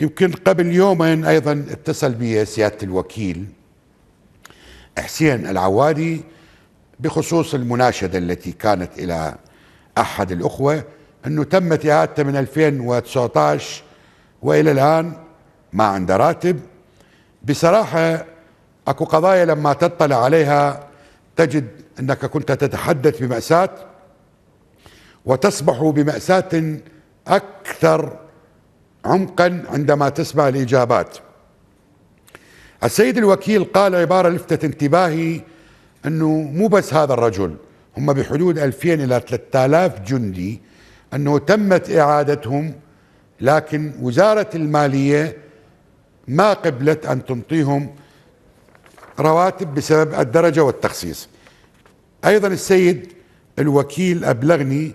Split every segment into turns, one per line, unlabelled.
يمكن قبل يومين ايضا اتصل بي سياده الوكيل حسين العواري بخصوص المناشده التي كانت الى احد الاخوه انه تمت اعادته من 2019 والى الان ما عنده راتب بصراحه اكو قضايا لما تطلع عليها تجد انك كنت تتحدث بماساه وتصبح بماساه اكثر عمقا عندما تسمع الإجابات السيد الوكيل قال عبارة لفتت انتباهي أنه مو بس هذا الرجل هم بحدود 2000 إلى 3000 جندي أنه تمت إعادتهم لكن وزارة المالية ما قبلت أن تنطيهم رواتب بسبب الدرجة والتخصيص أيضا السيد الوكيل أبلغني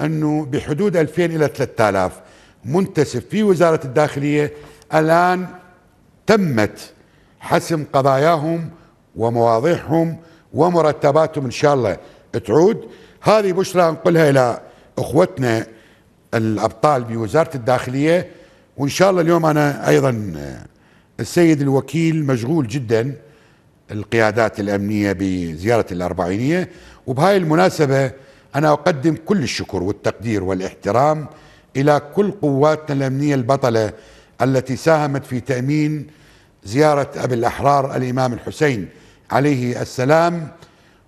أنه بحدود 2000 إلى 3000 منتسب في وزارة الداخلية الآن تمت حسم قضاياهم ومواضيعهم ومرتباتهم إن شاء الله تعود هذه بشرى نقلها إلى أخوتنا الأبطال بوزارة الداخلية وإن شاء الله اليوم أنا أيضا السيد الوكيل مشغول جدا القيادات الأمنية بزيارة الأربعينية وبهاي المناسبة أنا أقدم كل الشكر والتقدير والاحترام إلى كل قواتنا الأمنية البطلة التي ساهمت في تأمين زيارة أبي الأحرار الإمام الحسين عليه السلام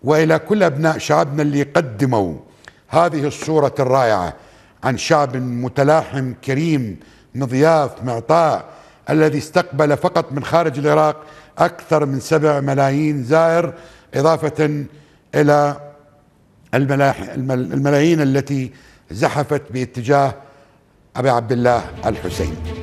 وإلى كل أبناء شعبنا اللي قدموا هذه الصورة الرائعة عن شعب متلاحم كريم مضياف معطاء الذي استقبل فقط من خارج العراق أكثر من سبع ملايين زائر إضافة إلى الملايين التي زحفت باتجاه أبي عبد الله الحسين